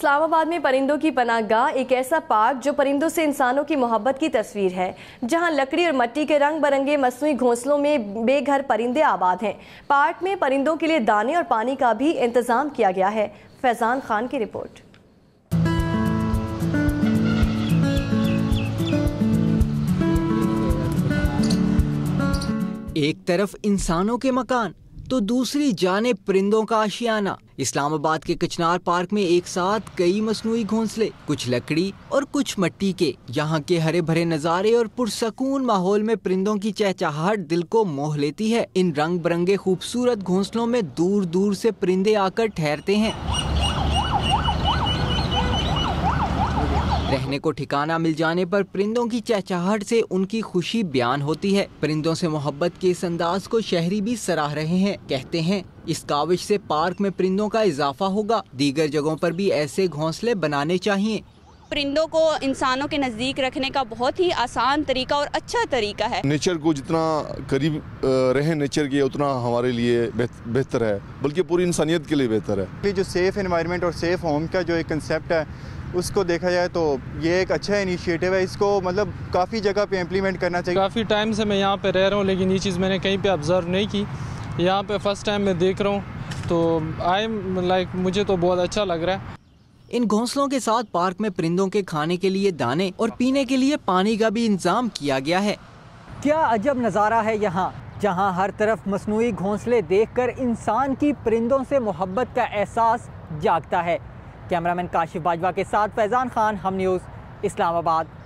इस्लामाबाद में परिंदों की पनागाह एक ऐसा पार्क जो परिंदों से इंसानों की मोहब्बत की तस्वीर है जहां लकड़ी और मट्टी के रंग बरंगे मसनू घोंसलों में बेघर परिंदे आबाद हैं पार्क में परिंदों के लिए दाने और पानी का भी इंतजाम किया गया है फैजान खान की रिपोर्ट एक तरफ इंसानों के मकान तो दूसरी जाने परिंदों का आशियाना इस्लामाबाद के कचनार पार्क में एक साथ कई मसनू घोंसले कुछ लकड़ी और कुछ मट्टी के यहाँ के हरे भरे नज़ारे और पुरसकून माहौल में परिंदों की चहचहाहट दिल को मोह लेती है इन रंग बिरंगे खूबसूरत घोंसलों में दूर दूर से परिंदे आकर ठहरते हैं रहने को ठिकाना मिल जाने पर परिंदों की चहचाहट से उनकी खुशी बयान होती है परिंदों से मोहब्बत के इस अंदाज को शहरी भी सराह रहे हैं कहते हैं इस काविश से पार्क में परिंदों का इजाफा होगा दीगर जगहों पर भी ऐसे घोंसले बनाने चाहिए परिंदों को इंसानों के नज़दीक रखने का बहुत ही आसान तरीका और अच्छा तरीका है नेचर को जितना करीब रहे नेचर के उतना हमारे लिए बेहतर है बल्कि पूरी इंसानियत के लिए बेहतर है जो सेफ इन्वायरमेंट और सेफ होम का जो एक कंसेप्ट है उसको देखा जाए तो ये एक अच्छा इनिशिएटिव है इसको मतलब काफ़ी जगह पे इम्प्लीमेंट करना चाहिए काफ़ी टाइम से मैं यहाँ पे रह रहा हूँ लेकिन ये चीज़ मैंने कहीं पे ऑब्ज़र्व नहीं की यहाँ पे फर्स्ट टाइम मैं देख रहा हूँ तो आई लाइक मुझे तो बहुत अच्छा लग रहा है इन घोंसलों के साथ पार्क में परिंदों के खाने के लिए दाने और पीने के लिए पानी का भी इंतजाम किया गया है क्या अजब नज़ारा है यहाँ जहाँ हर तरफ मसनू घोंसले देखकर इंसान की परिंदों से मोहब्बत का एहसास जागता है कैमरामैन काशिफ बाजवा के साथ फैज़ान खान हम न्यूज़ इस्लामाबाद